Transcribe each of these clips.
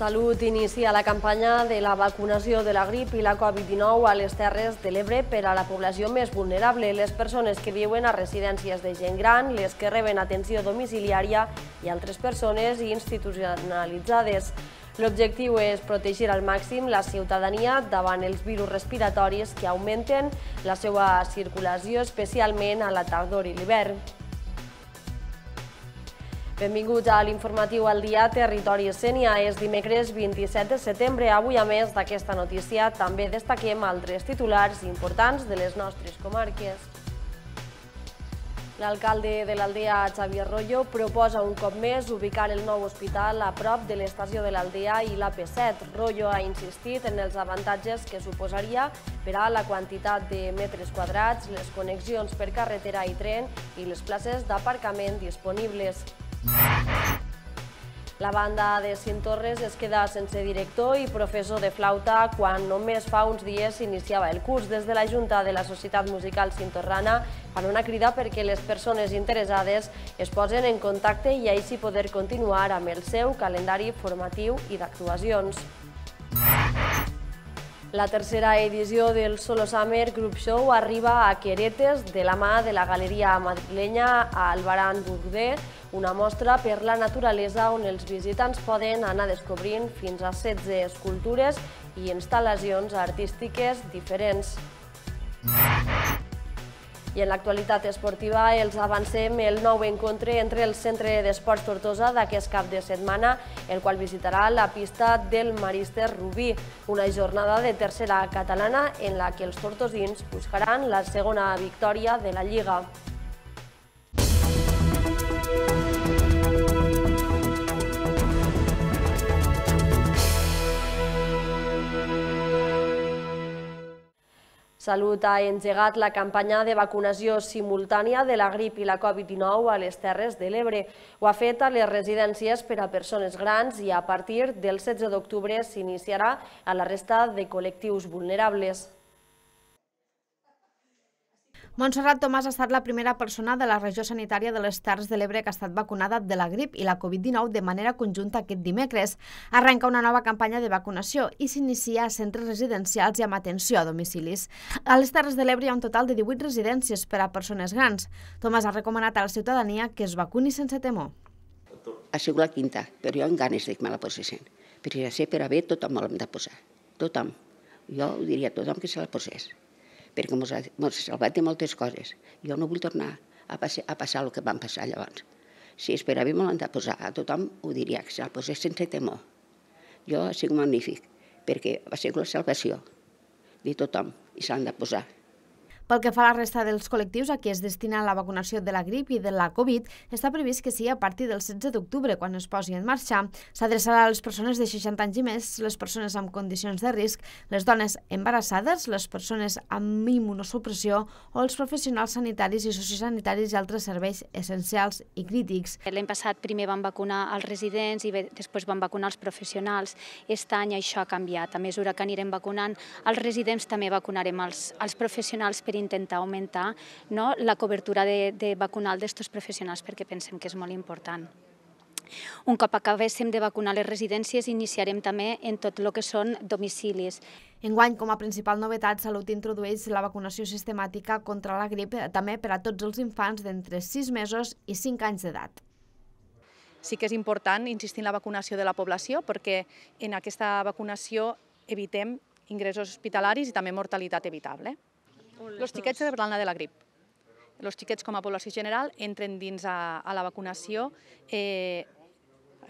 Salut inicia la campanya de la vacunació de la grip i la Covid-19 a les Terres de l'Ebre per a la població més vulnerable, les persones que viuen a residències de gent gran, les que reben atenció domiciliària i altres persones institucionalitzades. L'objectiu és protegir al màxim la ciutadania davant els virus respiratoris que augmenten la seva circulació, especialment a la tardor i l'hivern. Benvinguts a l'informatiu al dia Territori Sènia. És dimecres 27 de setembre. Avui, a més d'aquesta notícia, també destaquem altres titulars importants de les nostres comarques. L'alcalde de l'Aldea, Xavier Rollo, proposa un cop més ubicar el nou hospital a prop de l'estació de l'Aldea i l'AP7. Rollo ha insistit en els avantatges que suposaria per a la quantitat de metres quadrats, les connexions per carretera i tren i les places d'aparcament disponibles. La banda de Cint Torres es queda sense director i professor de flauta quan només fa uns dies s'iniciava el curs. Des de la Junta de la Societat Musical Cintorrana fan una crida perquè les persones interessades es posen en contacte i així poder continuar amb el seu calendari formatiu i d'actuacions. La tercera edició del Solo Summer Group Show arriba a Queretes de la mà de la Galeria Madrilenya a Albaran Burguer, una mostra per la naturalesa on els visitants poden anar descobrint fins a 16 escultures i instal·lacions artístiques diferents. Mm en l'actualitat esportiva els avancem el nou encontre entre el Centre d'Esports Tortosa d'aquest cap de setmana, el qual visitarà la pista del Marister Rubí, una jornada de tercera catalana en la que els tortosins buscaran la segona victòria de la Lliga. Salut ha engegat la campanya de vacunació simultània de la grip i la Covid-19 a les Terres de l'Ebre. Ho ha fet a les residències per a persones grans i a partir del 16 d'octubre s'iniciarà a la resta de col·lectius vulnerables. Montserrat Tomàs ha estat la primera persona de la regió sanitària de les Terres de l'Ebre que ha estat vacunada de la grip i la Covid-19 de manera conjunta aquest dimecres. Arrenca una nova campanya de vacunació i s'inicia a centres residencials i amb atenció a domicilis. A les Terres de l'Ebre hi ha un total de 18 residències per a persones grans. Tomàs ha recomanat a la ciutadania que es vacuni sense temor. Ha sigut la quinta, però jo amb ganes de que me la posessin. Però ja sé per bé, tothom me l'hem de posar. Tothom. Jo diria a tothom que se la posés perquè ens ha, salvat de moltes coses. Jo no vull tornar a, passar, a passar el que vam passar llavors. Si esperàvem l'han de posar a tothom, ho diria, que se'l posés sense temor. Jo sigut magnífic, perquè va ser la salvació de tothom i s'han de posar. Pel que fa a la resta dels col·lectius a qui es destina la vacunació de la grip i de la Covid, està previst que sigui a partir del 16 d'octubre, quan es posi en marxa. S'adreçarà a les persones de 60 anys i més, les persones amb condicions de risc, les dones embarassades, les persones amb immunosupressió o els professionals sanitaris i sociosanitaris i altres serveis essencials i crítics. L'any passat primer van vacunar els residents i després van vacunar els professionals. Aquest any això ha canviat. A mesura que anirem vacunant els residents, també vacunarem els, els professionals per d'intentar augmentar no, la cobertura de, de vacunal d'aquests professionals perquè pensem que és molt important. Un cop acabéssim de vacunar les residències, iniciarem també en tot el que són domicilis. Enguany, com a principal novetat, Salut introdueix la vacunació sistemàtica contra la grip eh, també per a tots els infants d'entre 6 mesos i 5 anys d'edat. Sí que és important insistir en la vacunació de la població perquè en aquesta vacunació evitem ingressos hospitalaris i també mortalitat evitable. Els xiquets de Berlana de la grip. Els xiquets com a població general entren dins a, a la vacunació eh,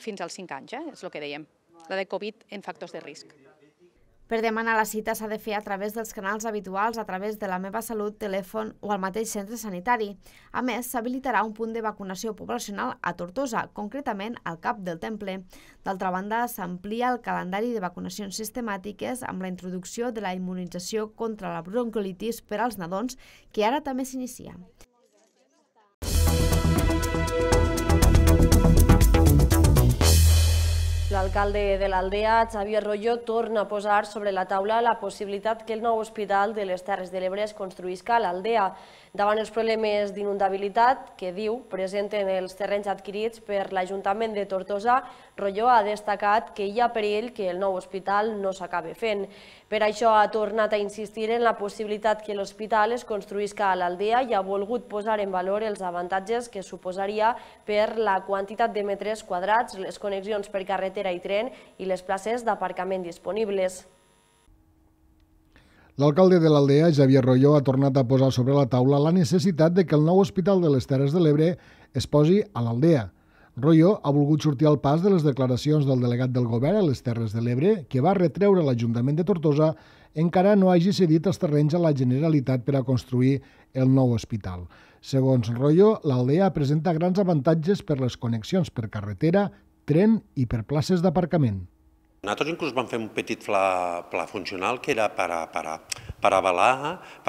fins als 5 anys, eh? és el que dèiem. La de Covid en factors de risc. Per demanar la cita s'ha de fer a través dels canals habituals, a través de la meva salut, telèfon o al mateix centre sanitari. A més, s'habilitarà un punt de vacunació poblacional a Tortosa, concretament al cap del Temple. D'altra banda, s'amplia el calendari de vacunacions sistemàtiques amb la introducció de la immunització contra la broncolitis per als nadons, que ara també s'inicia. Thank you. L'alcalde de l'Aldea, Xavier Rollo, torna a posar sobre la taula la possibilitat que el nou hospital de les Terres de l'Ebre es construïsca a l'Aldea davant els problemes d'inundabilitat que, diu, presenten els terrenys adquirits per l'Ajuntament de Tortosa, Rolló ha destacat que hi ha perill que el nou hospital no s'acabi fent. Per això ha tornat a insistir en la possibilitat que l'hospital es construïsca a l'aldea i ha volgut posar en valor els avantatges que suposaria per la quantitat de metres quadrats, les connexions per carretera i tren i les places d'aparcament disponibles. L'alcalde de l'Aldea, Javier Rolló, ha tornat a posar sobre la taula la necessitat de que el nou hospital de les Terres de l'Ebre es posi a l'Aldea. Rolló ha volgut sortir al pas de les declaracions del delegat del govern a les Terres de l'Ebre, que va retreure l'Ajuntament de Tortosa encara no hagi cedit els terrenys a la Generalitat per a construir el nou hospital. Segons Rolló, l'Aldea presenta grans avantatges per les connexions per carretera, tren i per places d'aparcament. Nosaltres inclús vam fer un petit pla, pla funcional que era per, per, per avalar,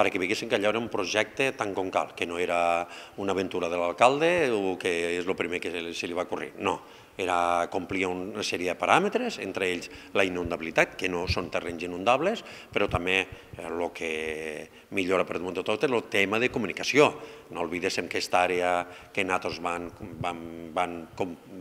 perquè veiessin que allò era un projecte tan com cal, que no era una aventura de l'alcalde o que és el primer que se li va correr, no era, complia una sèrie de paràmetres, entre ells la inundabilitat, que no són terrenys inundables, però també el eh, que millora per damunt de tot és el tema de comunicació. No oblidéssim que aquesta àrea que nosaltres van, van, van,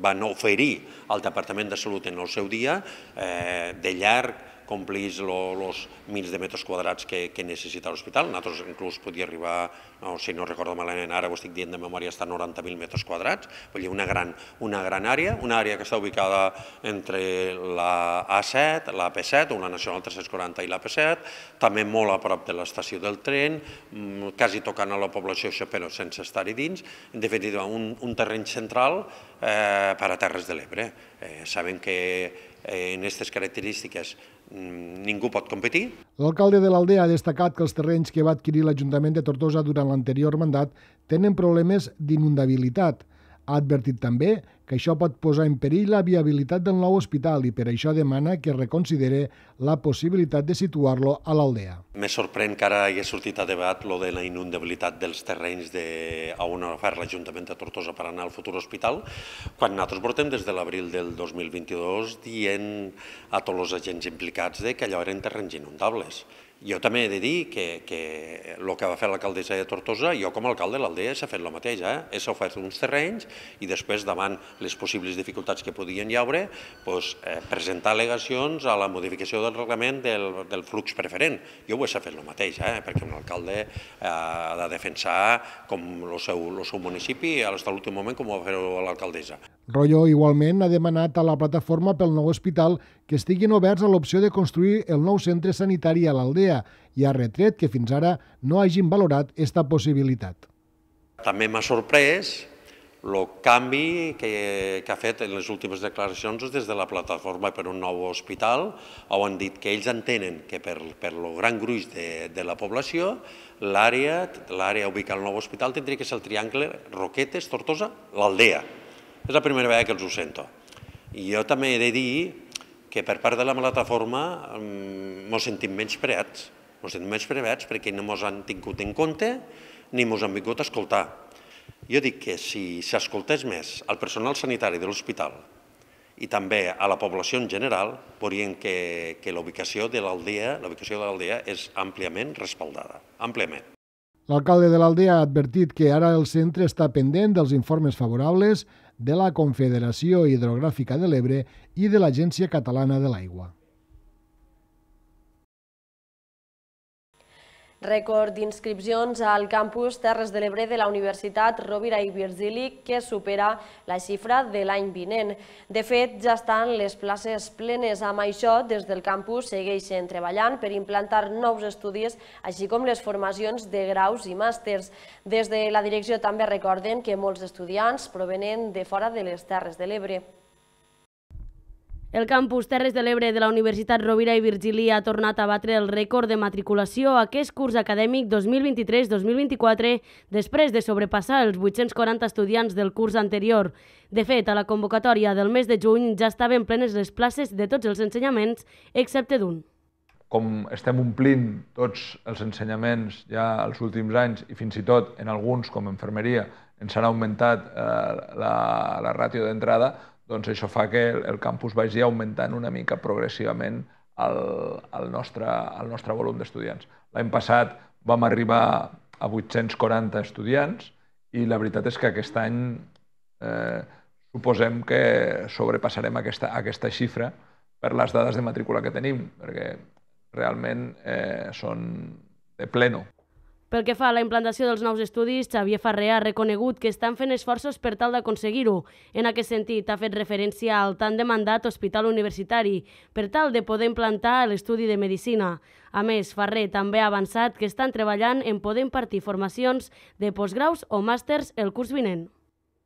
van oferir al Departament de Salut en el seu dia, eh, de llarg complís els mils de metres quadrats que, necessita l'hospital. Nosaltres inclús podia arribar, si no recordo malament ara, ho estic dient de memòria, està a 90.000 metres quadrats, vull dir, una gran, una gran àrea, una àrea que està ubicada entre la A7, la p 7 o la Nacional 340 i la p 7 també molt a prop de l'estació del tren, mm, quasi tocant a la població, això, però sense estar-hi dins, en definitiva, un, un terreny central eh, per a Terres de l'Ebre. Eh, sabem que Eh, en aquestes característiques mm, ningú pot competir. L'alcalde de l'Aldea ha destacat que els terrenys que va adquirir l'Ajuntament de Tortosa durant l'anterior mandat tenen problemes d'inundabilitat. Ha advertit també que això pot posar en perill la viabilitat del nou hospital i per això demana que reconsidere la possibilitat de situar-lo a l'aldea. Me sorprèn que ara hagi sortit a debat lo de la inundabilitat dels terrenys de, a on fer l'Ajuntament de Tortosa per anar al futur hospital, quan nosaltres portem des de l'abril del 2022 dient a tots els agents implicats de que allò eren terrenys inundables jo també he de dir que, que el que va fer l'alcaldessa de Tortosa, jo com a alcalde de l'Aldea s'ha fet el mateix, eh? s'ha ofert uns terrenys i després, davant les possibles dificultats que podien hi haure, eh, presentar al·legacions a la modificació del reglament del, del flux preferent. Jo ho he fet el mateix, eh? perquè un alcalde eh, ha de defensar com el seu, municipi seu municipi a l'últim moment com ho va fer l'alcaldessa. Rollo igualment ha demanat a la plataforma pel nou hospital que estiguin oberts a l'opció de construir el nou centre sanitari a l'Aldea i ha retret que fins ara no hagin valorat esta possibilitat. També m'ha sorprès el canvi que, que ha fet en les últimes declaracions des de la plataforma per un nou hospital, on han dit que ells entenen que per, per lo gran gruix de, de la població l'àrea ubicada al nou hospital tindria que ser el triangle Roquetes, Tortosa, l'Aldea. És la primera vegada que els ho sento. I jo també he de dir que per part de la plataforma ens mm, sentim menys preats, ens sentim menys preats perquè no ens han tingut en compte ni ens han vingut a escoltar. Jo dic que si s'escoltés més al personal sanitari de l'hospital i també a la població en general, veurien que, que la de l'aldea de l'aldea és àmpliament respaldada, àmpliament. L'alcalde de l'aldea ha advertit que ara el centre està pendent dels informes favorables de la Confederació Hidrogràfica de l'Ebre i de l'Agència Catalana de l'Aigua. Rècord d'inscripcions al campus Terres de l'Ebre de la Universitat Rovira i Virgili que supera la xifra de l'any vinent. De fet, ja estan les places plenes. Amb això, des del campus segueixen treballant per implantar nous estudis, així com les formacions de graus i màsters. Des de la direcció també recorden que molts estudiants provenen de fora de les Terres de l'Ebre. El campus Terres de l'Ebre de la Universitat Rovira i Virgili ha tornat a batre el rècord de matriculació a aquest curs acadèmic 2023-2024 després de sobrepassar els 840 estudiants del curs anterior. De fet, a la convocatòria del mes de juny ja estaven plenes les places de tots els ensenyaments, excepte d'un. Com estem omplint tots els ensenyaments ja els últims anys i fins i tot en alguns, com enfermeria, ens han augmentat eh, la, la ràtio d'entrada, doncs això fa que el, campus vagi augmentant una mica progressivament el, el, nostre, el nostre volum d'estudiants. L'any passat vam arribar a 840 estudiants i la veritat és que aquest any eh, suposem que sobrepassarem aquesta, aquesta xifra per les dades de matrícula que tenim, perquè realment eh, són de pleno. Pel que fa a la implantació dels nous estudis, Xavier Ferrer ha reconegut que estan fent esforços per tal d'aconseguir-ho. En aquest sentit, ha fet referència al tan demandat hospital universitari per tal de poder implantar l'estudi de Medicina. A més, Ferrer també ha avançat que estan treballant en poder impartir formacions de postgraus o màsters el curs vinent.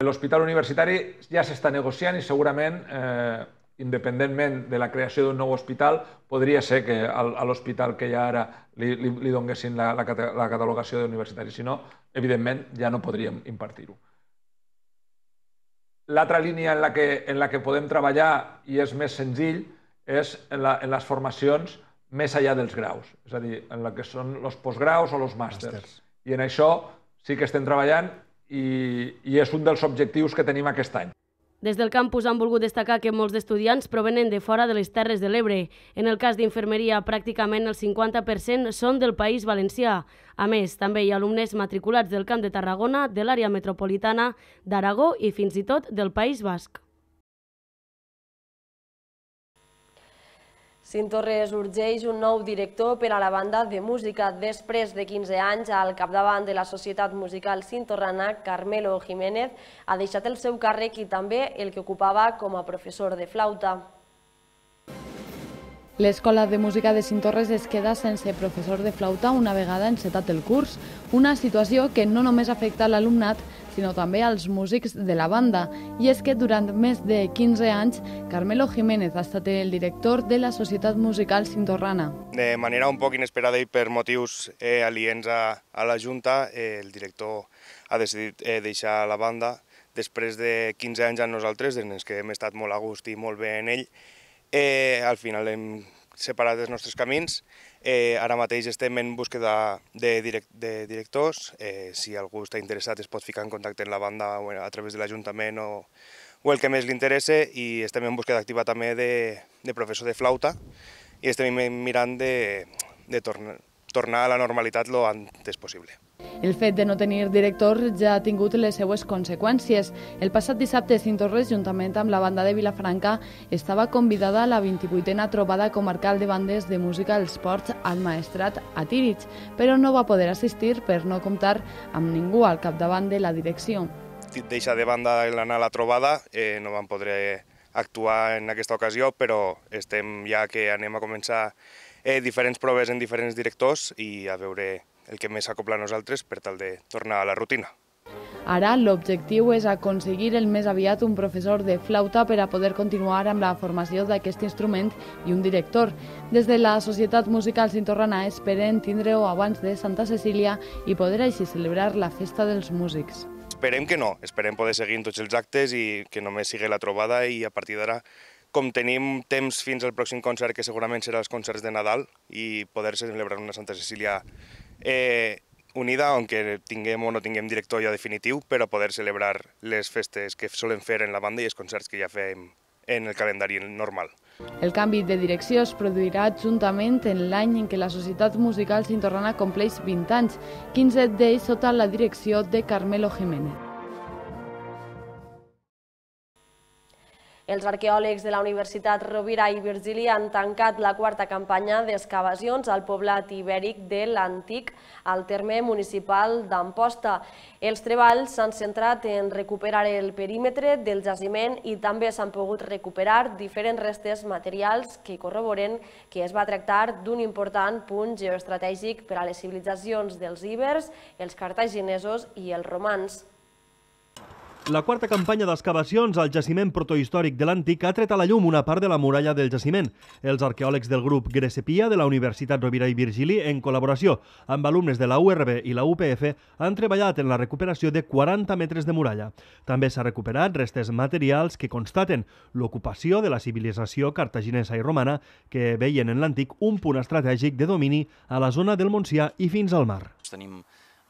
L'hospital universitari ja s'està negociant i segurament eh, independentment de la creació d'un nou hospital, podria ser que al, a l'hospital que hi ha ara li, li, li donguessin la, la, la catalogació d'universitari. Si no, evidentment, ja no podríem impartir-ho. L'altra línia en la, que, en la que podem treballar, i és més senzill, és en, la, en les formacions més enllà dels graus, és a dir, en la que són els postgraus o els màsters. màsters. I en això sí que estem treballant i, i és un dels objectius que tenim aquest any. Des del campus han volgut destacar que molts estudiants provenen de fora de les Terres de l'Ebre. En el cas d'infermeria, pràcticament el 50% són del País Valencià. A més, també hi ha alumnes matriculats del Camp de Tarragona, de l'àrea metropolitana, d'Aragó i fins i tot del País Basc. Cintorres urgeix un nou director per a la banda de música. Després de 15 anys al capdavant de la Societat Musical Cintorrana, Carmelo Jiménez ha deixat el seu càrrec i també el que ocupava com a professor de flauta. L'Escola de Música de Cintorres es queda sense professor de flauta una vegada encetat el curs, una situació que no només afecta l'alumnat, sinó també als músics de la banda. I és que durant més de 15 anys, Carmelo Jiménez ha estat el director de la Societat Musical Cintorrana. De manera un poc inesperada i per motius eh, aliens a, a la Junta, eh, el director ha decidit eh, deixar la banda després de 15 anys amb nosaltres, en els que hem estat molt a gust i molt bé en ell, eh, al final hem separat els nostres camins. Eh, ara mateix estem en búsqueda de, direct, de directors. Eh, si algú està interessat es pot ficar en contacte amb la banda a través de l'Ajuntament o, o el que més li interesse i estem en búsqueda activa també de, de professor de flauta i estem mirant de, de tornar, tornar a la normalitat lo antes possible. El fet de no tenir director ja ha tingut les seues conseqüències. El passat dissabte, Cintorres, juntament amb la banda de Vilafranca, estava convidada a la 28a trobada comarcal de bandes de música als ports al Maestrat a Tírits, però no va poder assistir per no comptar amb ningú al capdavant de la direcció. Deixa de banda l'anar a la trobada, eh, no van poder actuar en aquesta ocasió, però estem ja que anem a començar eh, diferents proves en diferents directors i a veure el que més acopla a nosaltres per tal de tornar a la rutina. Ara l'objectiu és aconseguir el més aviat un professor de flauta per a poder continuar amb la formació d'aquest instrument i un director. Des de la Societat Musical Cintorrana esperen tindre-ho abans de Santa Cecília i poder així celebrar la Festa dels Músics. Esperem que no, esperem poder seguir tots els actes i que només sigui la trobada i a partir d'ara com tenim temps fins al pròxim concert, que segurament serà els concerts de Nadal, i poder celebrar una Santa Cecília eh, unida, aunque tinguem o no tinguem director ja definitiu, per a poder celebrar les festes que solen fer en la banda i els concerts que ja fem en el calendari normal. El canvi de direcció es produirà juntament en l'any en què la Societat Musical Sintorrana compleix 20 anys, 15 d'ells sota la direcció de Carmelo Jiménez. Els arqueòlegs de la Universitat Rovira i Virgili han tancat la quarta campanya d'excavacions al poblat ibèric de l'Antic, al terme municipal d'Amposta. Els treballs s'han centrat en recuperar el perímetre del jaciment i també s'han pogut recuperar diferents restes materials que corroboren que es va tractar d'un important punt geoestratègic per a les civilitzacions dels íbers, els cartaginesos i els romans. La quarta campanya d'excavacions al jaciment protohistòric de l'Antic ha tret a la llum una part de la muralla del jaciment. Els arqueòlegs del grup Gresepia de la Universitat Rovira i Virgili, en col·laboració amb alumnes de la URB i la UPF, han treballat en la recuperació de 40 metres de muralla. També s'ha recuperat restes materials que constaten l'ocupació de la civilització cartaginesa i romana que veien en l'Antic un punt estratègic de domini a la zona del Montsià i fins al mar. Tenim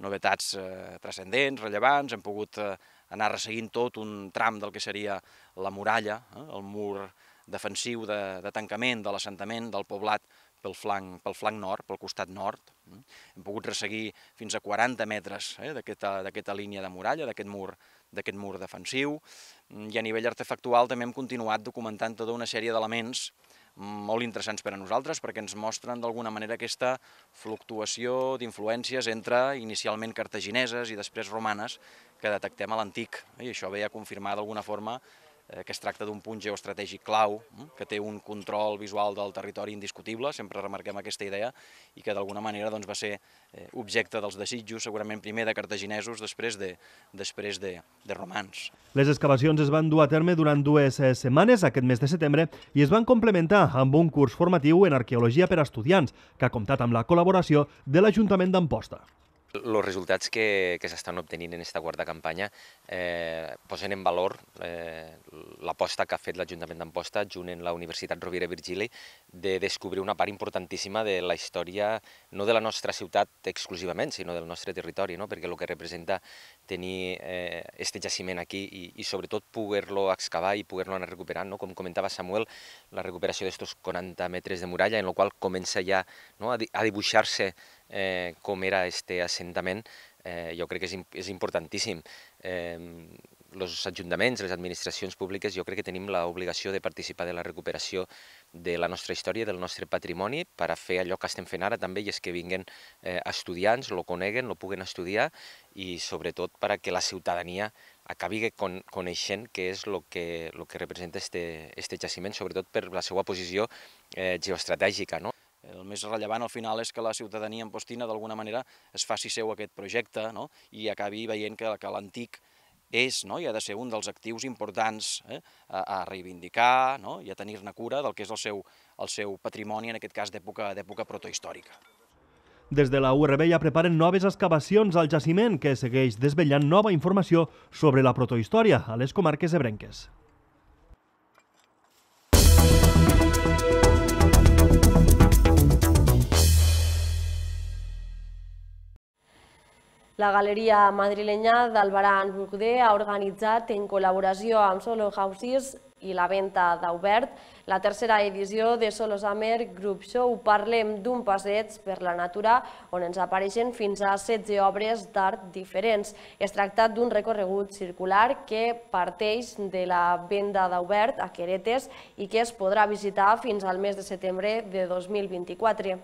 novetats eh, transcendents, rellevants, hem pogut eh, anar resseguint tot un tram del que seria la muralla, eh, el mur defensiu de, de tancament de l'assentament del poblat pel flanc, pel flanc nord, pel costat nord. Eh. Hem pogut resseguir fins a 40 metres eh, d'aquesta línia de muralla, d'aquest mur d'aquest mur defensiu, mm, i a nivell artefactual també hem continuat documentant tota una sèrie d'elements molt interessants per a nosaltres perquè ens mostren d'alguna manera aquesta fluctuació d'influències entre inicialment cartagineses i després romanes que detectem a l'antic, eh? i això ve a confirmar d'alguna forma eh, que es tracta d'un punt geoestratègic clau, mm? que té un control visual del territori indiscutible, sempre remarquem aquesta idea, i que d'alguna manera doncs, va ser eh, objecte dels desitjos, segurament primer de cartaginesos, després de, després de, de romans. Les excavacions es van dur a terme durant dues setmanes aquest mes de setembre i es van complementar amb un curs formatiu en arqueologia per a estudiants, que ha comptat amb la col·laboració de l'Ajuntament d'Amposta. Els resultats que, que s'estan obtenint en aquesta quarta campanya eh, posen en valor eh, l'aposta que ha fet l'Ajuntament d'Amposta junt amb la Universitat Rovira Virgili de descobrir una part importantíssima de la història, no de la nostra ciutat exclusivament, sinó del nostre territori, no? perquè el que representa tenir eh, este jaciment aquí i, i sobretot poder-lo excavar i poder-lo anar recuperant. No? Com comentava Samuel, la recuperació d'estos 40 metres de muralla, en la qual comença ja no? a dibuixar-se eh, com era este assentament, eh, jo crec que és, és importantíssim. Eh, els ajuntaments, les administracions públiques, jo crec que tenim l'obligació de participar de la recuperació de la nostra història, del nostre patrimoni, per a fer allò que estem fent ara també, i és que vinguen eh, estudiants, lo coneguen, lo puguen estudiar, i sobretot per a que la ciutadania acabi con coneixent què és el que, lo que representa este, este jaciment, sobretot per la seva posició eh, geoestratègica. No? El més rellevant al final és que la ciutadania Postina d'alguna manera es faci seu aquest projecte no? i acabi veient que, que l'antic és no? i ha de ser un dels actius importants eh? a, a reivindicar no? i a tenir-ne cura del que és el seu, el seu patrimoni, en aquest cas d'època protohistòrica. Des de la URB ja preparen noves excavacions al jaciment que segueix desvetllant nova informació sobre la protohistòria a les comarques ebrenques. La Galeria Madrilenya d'Albaran Burguer ha organitzat, en col·laboració amb Solo Houses i la venda d'Obert, la tercera edició de Solo Summer Group Show. Parlem d'un passeig per la natura on ens apareixen fins a 16 obres d'art diferents. Es tracta d'un recorregut circular que parteix de la venda d'Obert a Queretes i que es podrà visitar fins al mes de setembre de 2024.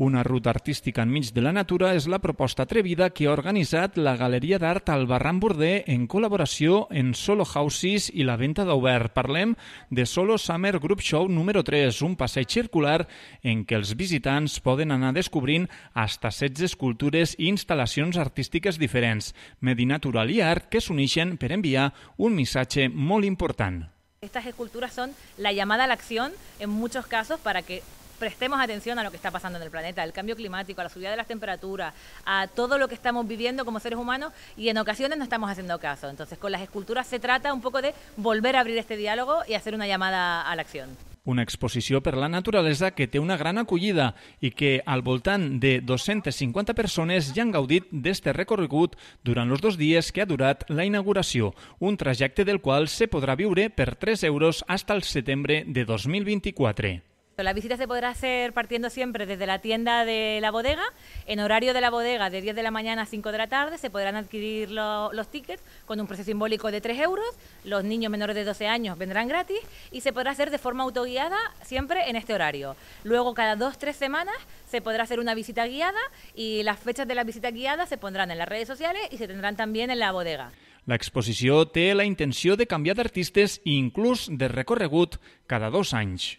Una ruta artística enmig de la natura és la proposta atrevida que ha organitzat la Galeria d'Art al Barran Border en col·laboració en Solo Houses i la venda d'obert. Parlem de Solo Summer Group Show número 3, un passeig circular en què els visitants poden anar descobrint hasta 16 escultures i instal·lacions artístiques diferents, medi natural i art que s'uneixen per enviar un missatge molt important. Estas esculturas son la llamada a la acción en muchos casos para que prestemos atención a lo que está pasando en el planeta, al cambio climático, a la subida de las temperaturas, a todo lo que estamos viviendo como seres humanos y en ocasiones no estamos haciendo caso. Entonces, con las esculturas se trata un poco de volver a abrir este diálogo y hacer una llamada a la acción. Una exposición per la naturaleza que tiene una gran acollida y que al voltant de 250 personas ya han gaudit d'este recorregut durante los dos días que ha durat la inauguración. un trayecto del cual se podrá viure per 3 euros hasta el septiembre de 2024. La visita se podrá hacer partiendo siempre desde la tienda de la bodega. En horario de la bodega, de 10 de la mañana a 5 de la tarde, se podrán adquirir los tickets con un precio simbólico de 3 euros. Los niños menores de 12 años vendrán gratis y se podrá hacer de forma autoguiada siempre en este horario. Luego, cada 2-3 semanas, se podrá hacer una visita guiada y las fechas de la visita guiada se pondrán en las redes sociales y se tendrán también en la bodega. La exposición tiene la intención de cambiar de artistas incluso de recorregut cada dos años.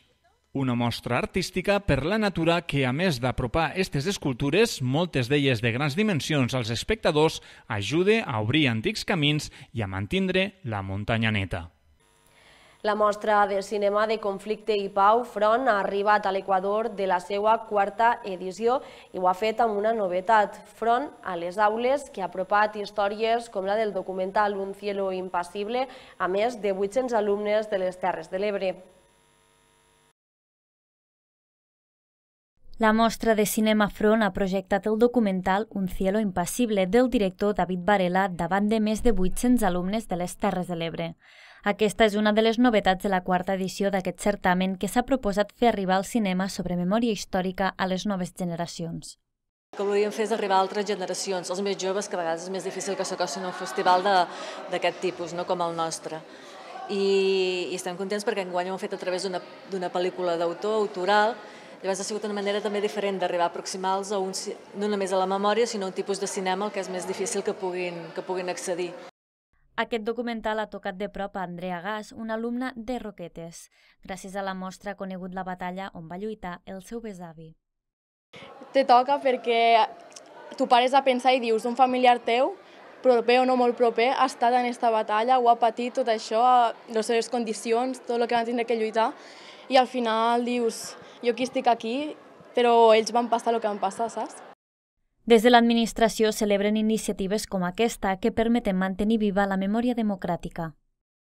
Una mostra artística per la natura que, a més d'apropar aquestes escultures, moltes d'elles de grans dimensions als espectadors, ajuda a obrir antics camins i a mantindre la muntanya neta. La mostra de cinema de conflicte i pau, Front, ha arribat a l'Equador de la seva quarta edició i ho ha fet amb una novetat, Front a les aules, que ha apropat històries com la del documental Un cielo impassible a més de 800 alumnes de les Terres de l'Ebre. La mostra de Cinema Front ha projectat el documental Un cielo impassible del director David Varela davant de més de 800 alumnes de les Terres de l'Ebre. Aquesta és una de les novetats de la quarta edició d'aquest certamen que s'ha proposat fer arribar al cinema sobre memòria històrica a les noves generacions. El que volíem fer és arribar a altres generacions, els més joves, que a vegades és més difícil que s'acostin a un festival d'aquest tipus, no com el nostre. I, i estem contents perquè enguany ho hem fet a través d'una pel·lícula d'autor, autoral, Llavors ha sigut una manera també diferent d'arribar a aproximar-los a un, no només a la memòria, sinó a un tipus de cinema el que és més difícil que puguin, que puguin accedir. Aquest documental ha tocat de prop a Andrea Gas, una alumna de Roquetes. Gràcies a la mostra ha conegut la batalla on va lluitar el seu besavi. Te toca perquè tu pares a pensar i dius un familiar teu proper o no molt proper, ha estat en aquesta batalla, ho ha patit tot això, les seves condicions, tot el que van tindre que lluitar, i al final dius, jo aquí estic aquí, però ells van passar el que van passar, saps? Des de l'administració celebren iniciatives com aquesta que permeten mantenir viva la memòria democràtica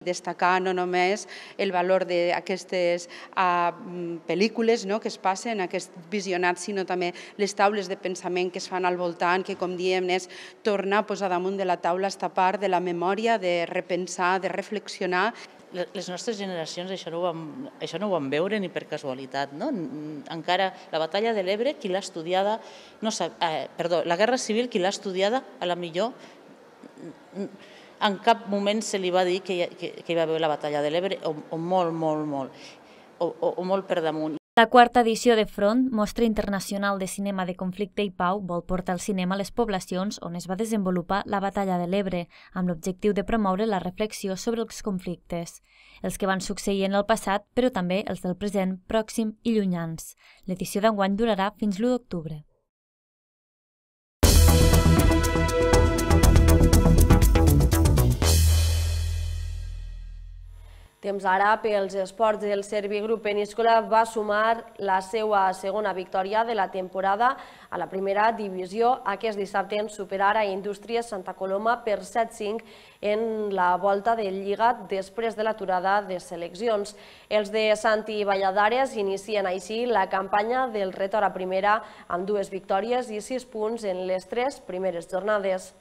destacar no només el valor d'aquestes ah, mm, pel·lícules no, que es passen, aquest visionat, sinó també les taules de pensament que es fan al voltant, que com diem és tornar a posar damunt de la taula esta part de la memòria, de repensar, de reflexionar les nostres generacions això no, vam, això no ho vam veure ni per casualitat. No? Encara la batalla de l'Ebre, qui l'ha estudiada, no sap, eh, perdó, la guerra civil, qui l'ha estudiada, a la millor en cap moment se li va dir que hi, que, que hi va haver la batalla de l'Ebre, o, o molt, molt, molt, o, o, o molt per damunt. La quarta edició de Front, mostra internacional de cinema de conflicte i pau, vol portar al cinema a les poblacions on es va desenvolupar la Batalla de l'Ebre, amb l'objectiu de promoure la reflexió sobre els conflictes, els que van succeir en el passat, però també els del present, pròxim i llunyans. L'edició d'enguany durarà fins l'1 d'octubre. Temps ara pels esports del Servi Grup Peníscola va sumar la seva segona victòria de la temporada a la primera divisió. Aquest dissabte en superar a Indústries Santa Coloma per 7-5 en la volta de Lliga després de l'aturada de seleccions. Els de Santi Valladares inicien així la campanya del retor a primera amb dues victòries i sis punts en les tres primeres jornades.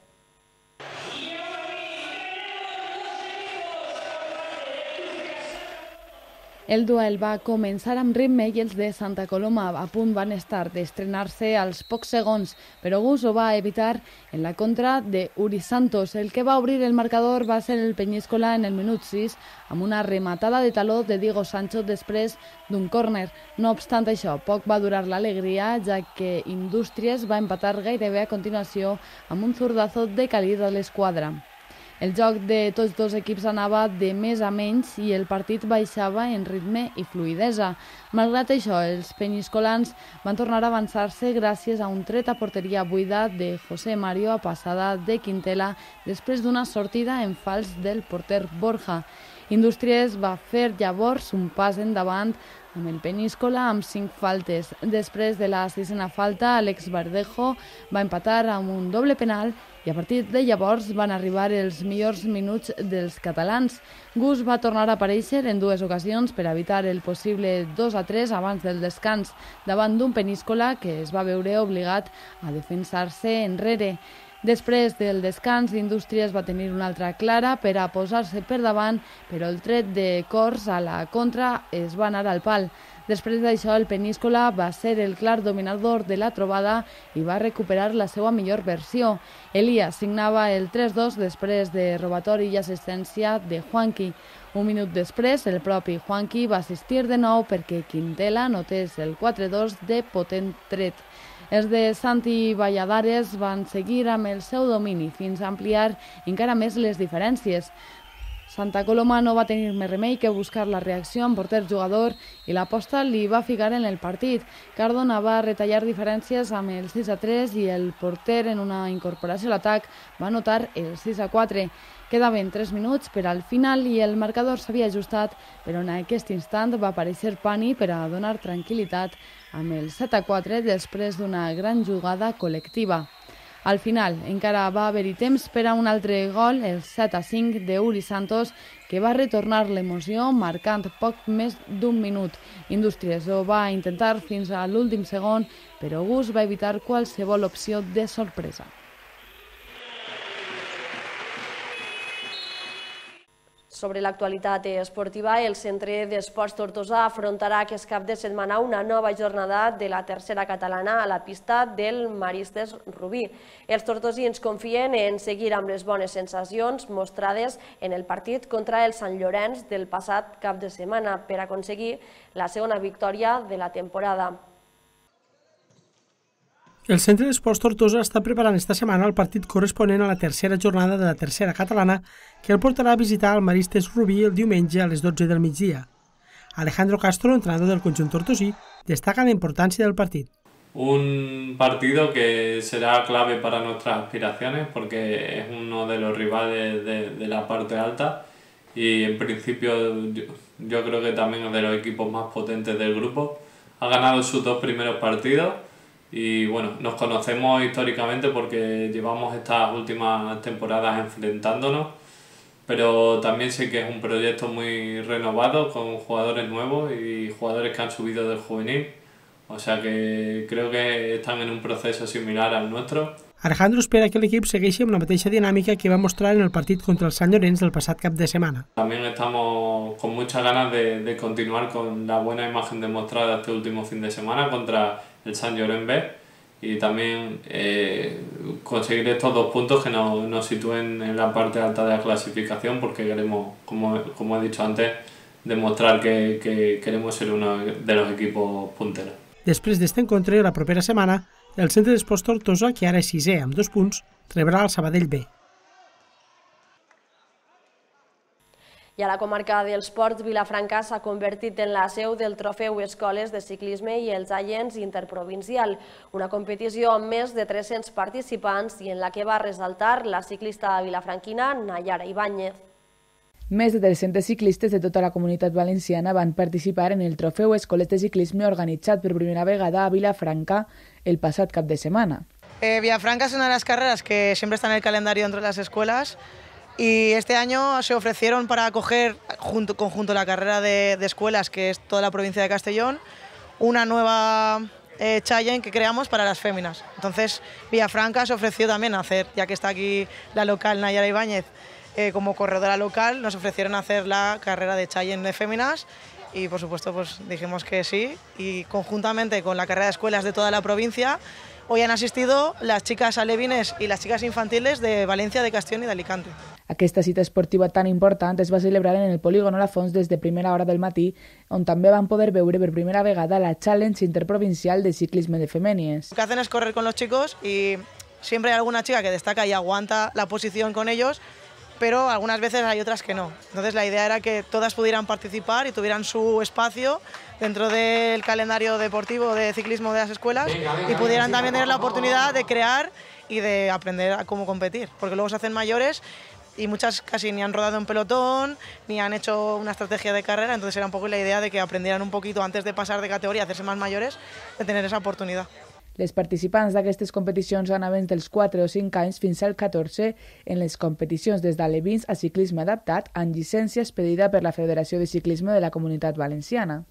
El duel va començar amb ritme i els de Santa Coloma a punt van estar d'estrenar-se als pocs segons, però Gus ho va evitar en la contra de Uri Santos. El que va obrir el marcador va ser el Peñíscola en el minut 6, amb una rematada de taló de Diego Sancho després d'un córner. No obstant això, poc va durar l'alegria, ja que Indústries va empatar gairebé a continuació amb un zurdazo de calida de l'esquadra. El joc de tots dos equips anava de més a menys i el partit baixava en ritme i fluidesa. Malgrat això, els penyiscolans van tornar a avançar-se gràcies a un tret a porteria buida de José Mario a passada de Quintela després d'una sortida en fals del porter Borja. Indústries va fer llavors un pas endavant amb el Peníscola amb cinc faltes. Després de la sisena falta, Alex Verdejo va empatar amb un doble penal i a partir de llavors van arribar els millors minuts dels catalans. Gus va tornar a aparèixer en dues ocasions per evitar el possible 2 a 3 abans del descans davant d'un peníscola que es va veure obligat a defensar-se enrere. Després del descans, Indústries va tenir una altra clara per a posar-se per davant, però el tret de Cors a la contra es va anar al pal. Després d'això, el Peníscola va ser el clar dominador de la trobada i va recuperar la seva millor versió. Elia signava el 3-2 després de robatori i assistència de Juanqui. Un minut després, el propi Juanqui va assistir de nou perquè Quintela notés el 4-2 de potent tret. Els de Santi Valladares van seguir amb el seu domini fins a ampliar encara més les diferències. Santa Coloma no va tenir més remei que buscar la reacció amb porter jugador i l'aposta li va ficar en el partit. Cardona va retallar diferències amb el 6 a 3 i el porter en una incorporació a l'atac va anotar el 6 a 4. Quedaven 3 minuts per al final i el marcador s'havia ajustat, però en aquest instant va aparèixer Pani per a donar tranquil·litat amb el 7 a 4 després d'una gran jugada col·lectiva. Al final, encara va haver-hi temps per a un altre gol, el 7 a 5 de Uri Santos, que va retornar l'emoció marcant poc més d'un minut. Indústries ho va intentar fins a l'últim segon, però Gus va evitar qualsevol opció de sorpresa. Sobre l'actualitat esportiva, el Centre d'Esports Tortosa afrontarà aquest cap de setmana una nova jornada de la tercera catalana a la pista del Maristes Rubí. Els tortosins confien en seguir amb les bones sensacions mostrades en el partit contra el Sant Llorenç del passat cap de setmana per aconseguir la segona victòria de la temporada. El Centro de Esports Tortosa está preparando esta semana... el partido correspondiente a la tercera jornada de la tercera catalana que el portará a visitar al Maristes Rubí el diumenge a las 12 del migía Alejandro Castro, entrenador del conjunto tortosí, destaca la importancia del partido. Un partido que será clave para nuestras aspiraciones porque es uno de los rivales de, la parte alta y en principio yo, yo creo que también es de los equipos más potentes del grupo. Ha ganado sus dos primeros partidos y bueno, nos conocemos históricamente porque llevamos estas últimas temporadas enfrentándonos, pero también sé que es un proyecto muy renovado con jugadores nuevos y jugadores que han subido del juvenil. O sea que creo que están en un proceso similar al nuestro. Alejandro espera que el equipo siga siendo la potencia dinámica que va a mostrar en el partido contra el San Llorenç del pasado cap de semana. También estamos con muchas ganas de, de continuar con la buena imagen demostrada este último fin de semana contra el San Lloren B y también eh, conseguir estos dos puntos que nos, sitúen en la parte alta de la clasificación porque queremos, como, como he dicho antes, demostrar que, que queremos ser uno de los equipos punteros. de este encuentro, la primera semana, el centre d'esports Tortosa, que ara és sisè amb dos puntos, rebrà el Sabadell B, I a la comarca dels Ports, Vilafranca s'ha convertit en la seu del trofeu Escoles de Ciclisme i els Agents Interprovincial, una competició amb més de 300 participants i en la que va resaltar la ciclista vilafranquina Nayara Ibáñez. Més de 300 ciclistes de tota la comunitat valenciana van participar en el trofeu Escoles de Ciclisme organitzat per primera vegada a Vilafranca el passat cap de setmana. Eh, Vilafranca és una de les carreres que sempre està en el calendari entre les escoles Y este año se ofrecieron para acoger, junto, conjunto la carrera de, escuelas, que es toda la provincia de Castellón, una nueva eh, que creamos para las féminas. Entonces, Villafranca se ofreció también a hacer, ya que está aquí la local Nayara Ibáñez eh, como corredora local, nos ofrecieron hacer la carrera de Chayen de féminas y, por supuesto, pues dijimos que sí. Y conjuntamente con la carrera de escuelas de toda la provincia, Hoy han asistido las chicas alevines y las chicas infantiles de Valencia, de Castellón y de Alicante. Aquesta cita esportiva tan importante... ...se va celebrar en el Polígono La desde ...desde primera hora del matí, ...donde también van a poder ver por primera vegada la Challenge Interprovincial de Ciclisme de Femenies. Lo que hacen es correr con los chicos y siempre hay alguna chica que destaca y aguanta la posición con ellos, pero algunas veces hay otras que no. Entonces la idea era que todas pudieran participar y tuvieran su espacio dentro del calendario deportivo de ciclismo de las escuelas y pudieran también tener la oportunidad de crear y de aprender a cómo competir, porque luego se hacen mayores y muchas casi ni han rodado en pelotón, ni han hecho una estrategia de carrera, entonces era un poco la idea de que aprendieran un poquito antes de pasar de categoria, hacerse más mayores, de tener esa oportunidad. Les participants d'aquestes competicions han abans els 4 o 5 anys fins al 14 en les competicions des d'alevins a ciclisme adaptat amb llicència expedida per la Federació de Ciclisme de la Comunitat Valenciana.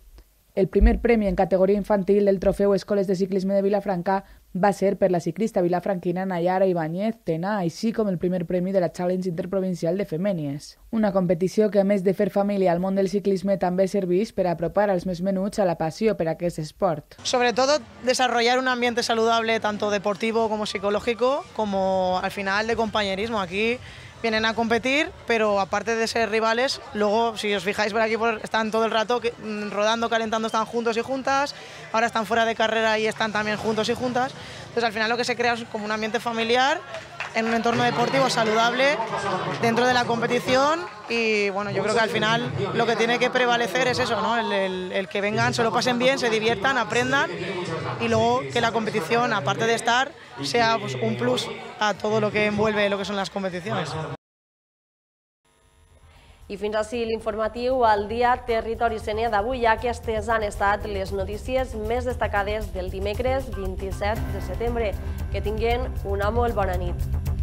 El primer premi en categoria infantil del Trofeu Escoles de Ciclisme de Vilafranca va ser per la ciclista vilafranquina Nayara Ibáñez Tena, així com el primer premi de la Challenge Interprovincial de Femènies. Una competició que, a més de fer família al món del ciclisme, també serveix per apropar als més menuts a la passió per aquest esport. Sobretot, desenvolupar un ambient saludable, tant deportiu com psicològic, com al final de companyerisme Aquí vienen a competir, pero aparte de ser rivales, luego, si os fijáis por aquí, están todo el rato mm, rodando, calentando, están juntos y juntas, ahora están fuera de carrera y están también juntos y juntas. Entonces, al final lo que se crea es como un ambiente familiar en un entorno deportivo saludable dentro de la competición y bueno, yo creo que al final lo que tiene que prevalecer es eso, ¿no? el, que vengan, se lo pasen bien, se diviertan, aprendan y luego que la competición, aparte de estar, sea pues, un plus a todo lo que envuelve lo que son las competiciones. I fins ací l'informatiu al dia Territori Sene d'avui. Aquestes han estat les notícies més destacades del dimecres 27 de setembre. Que tinguin una molt bona nit.